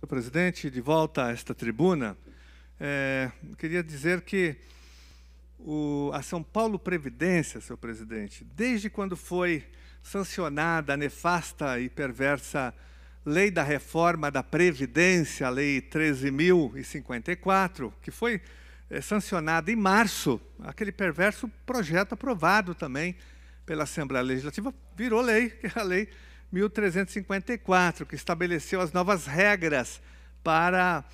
Senhor presidente, de volta a esta tribuna, é, queria dizer que o, a São Paulo Previdência, senhor presidente, desde quando foi sancionada a nefasta e perversa Lei da Reforma da Previdência, a Lei 13.054, que foi é, sancionada em março, aquele perverso projeto aprovado também pela Assembleia Legislativa, virou lei, que é a Lei 1354, que estabeleceu as novas regras para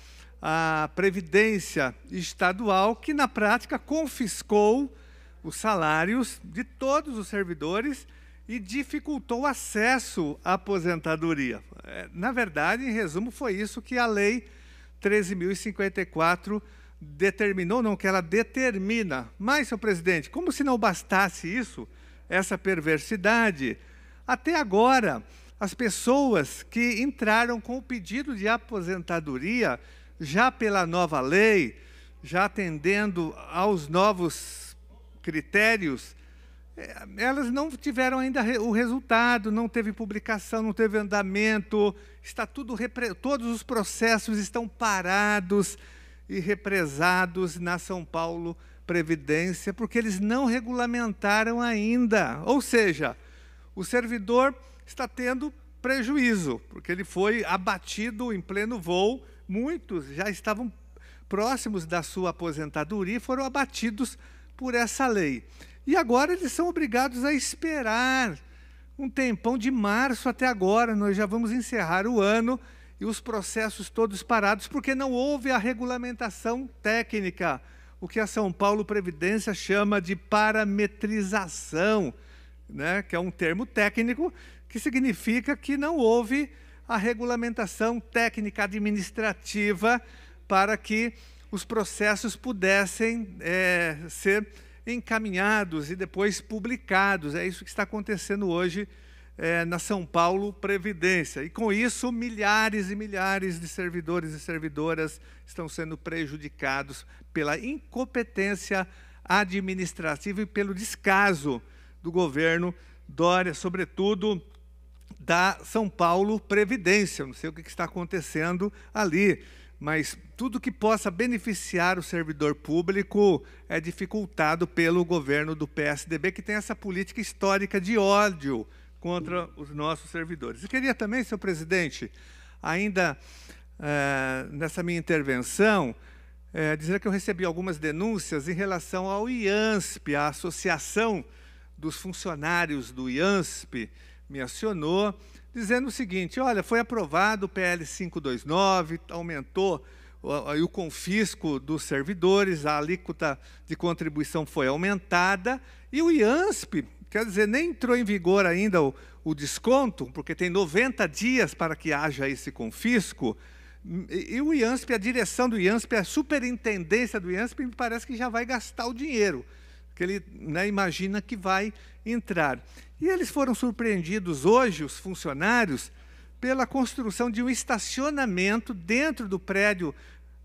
a Previdência Estadual, que na prática confiscou os salários de todos os servidores e dificultou o acesso à aposentadoria. É, na verdade, em resumo, foi isso que a Lei 13.054 determinou, não que ela determina. Mas, senhor presidente, como se não bastasse isso, essa perversidade, até agora, as pessoas que entraram com o pedido de aposentadoria, já pela nova lei, já atendendo aos novos critérios, eh, elas não tiveram ainda o resultado, não teve publicação, não teve andamento, está tudo todos os processos estão parados e represados na São Paulo Previdência porque eles não regulamentaram ainda. Ou seja, o servidor está tendo prejuízo, porque ele foi abatido em pleno voo. Muitos já estavam próximos da sua aposentadoria e foram abatidos por essa lei. E agora eles são obrigados a esperar um tempão de março até agora. Nós já vamos encerrar o ano e os processos todos parados, porque não houve a regulamentação técnica, o que a São Paulo Previdência chama de parametrização né, que é um termo técnico que significa que não houve a regulamentação técnica administrativa para que os processos pudessem é, ser encaminhados e depois publicados. É isso que está acontecendo hoje é, na São Paulo Previdência. E com isso, milhares e milhares de servidores e servidoras estão sendo prejudicados pela incompetência administrativa e pelo descaso do governo Dória, sobretudo da São Paulo Previdência. Não sei o que está acontecendo ali, mas tudo que possa beneficiar o servidor público é dificultado pelo governo do PSDB, que tem essa política histórica de ódio contra os nossos servidores. E queria também, senhor presidente, ainda eh, nessa minha intervenção, eh, dizer que eu recebi algumas denúncias em relação ao IANSP, a Associação dos funcionários do IANSP me acionou, dizendo o seguinte: olha, foi aprovado o PL 529, aumentou o, o confisco dos servidores, a alíquota de contribuição foi aumentada, e o IANSP, quer dizer, nem entrou em vigor ainda o, o desconto, porque tem 90 dias para que haja esse confisco. E, e o IANSP, a direção do IANSP, a superintendência do IANSP, me parece que já vai gastar o dinheiro que ele né, imagina que vai entrar. E eles foram surpreendidos hoje, os funcionários, pela construção de um estacionamento dentro do prédio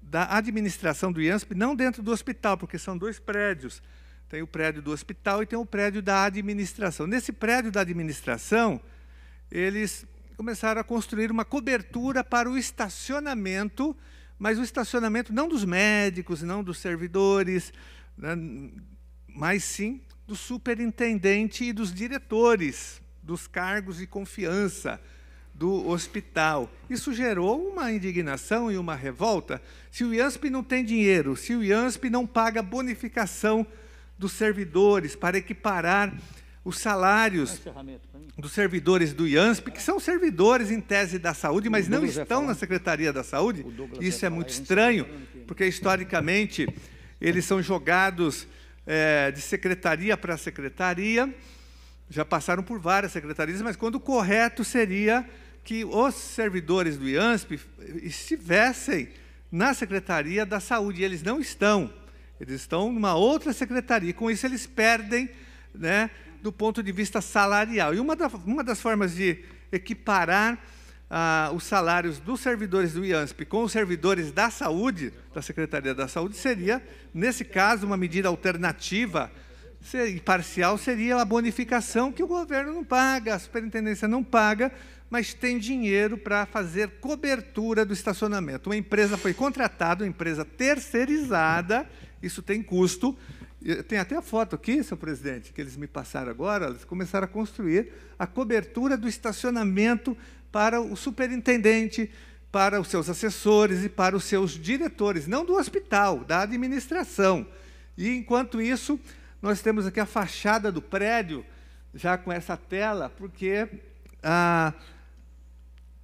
da administração do IANSP, não dentro do hospital, porque são dois prédios. Tem o prédio do hospital e tem o prédio da administração. Nesse prédio da administração, eles começaram a construir uma cobertura para o estacionamento, mas o estacionamento não dos médicos, não dos servidores, né, mas sim do superintendente e dos diretores dos cargos de confiança do hospital. Isso gerou uma indignação e uma revolta. Se o IANSP não tem dinheiro, se o IANSP não paga bonificação dos servidores para equiparar os salários dos servidores do IANSP, que são servidores em tese da saúde, mas não estão na Secretaria da Saúde, isso é muito estranho, é. porque historicamente eles são jogados é, de secretaria para secretaria, já passaram por várias secretarias, mas quando o correto seria que os servidores do IANSP estivessem na Secretaria da Saúde, e eles não estão, eles estão numa outra secretaria, com isso eles perdem né, do ponto de vista salarial. E uma, da, uma das formas de equiparar ah, os salários dos servidores do IANSP com os servidores da saúde, da Secretaria da Saúde, seria, nesse caso, uma medida alternativa e parcial seria a bonificação que o governo não paga, a superintendência não paga, mas tem dinheiro para fazer cobertura do estacionamento. Uma empresa foi contratada, uma empresa terceirizada, isso tem custo. Tem até a foto aqui, senhor presidente, que eles me passaram agora, eles começaram a construir a cobertura do estacionamento para o superintendente, para os seus assessores e para os seus diretores, não do hospital, da administração. E enquanto isso, nós temos aqui a fachada do prédio, já com essa tela, porque ah,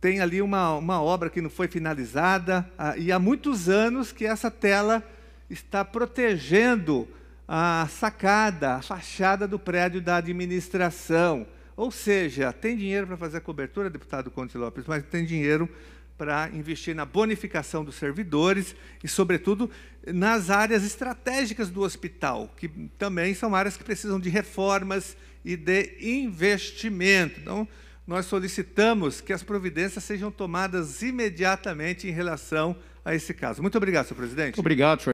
tem ali uma, uma obra que não foi finalizada, ah, e há muitos anos que essa tela está protegendo a sacada, a fachada do prédio da administração. Ou seja, tem dinheiro para fazer a cobertura, deputado Conte Lopes, mas tem dinheiro para investir na bonificação dos servidores e, sobretudo, nas áreas estratégicas do hospital, que também são áreas que precisam de reformas e de investimento. Então, nós solicitamos que as providências sejam tomadas imediatamente em relação a esse caso. Muito obrigado, senhor presidente. obrigado, senhor.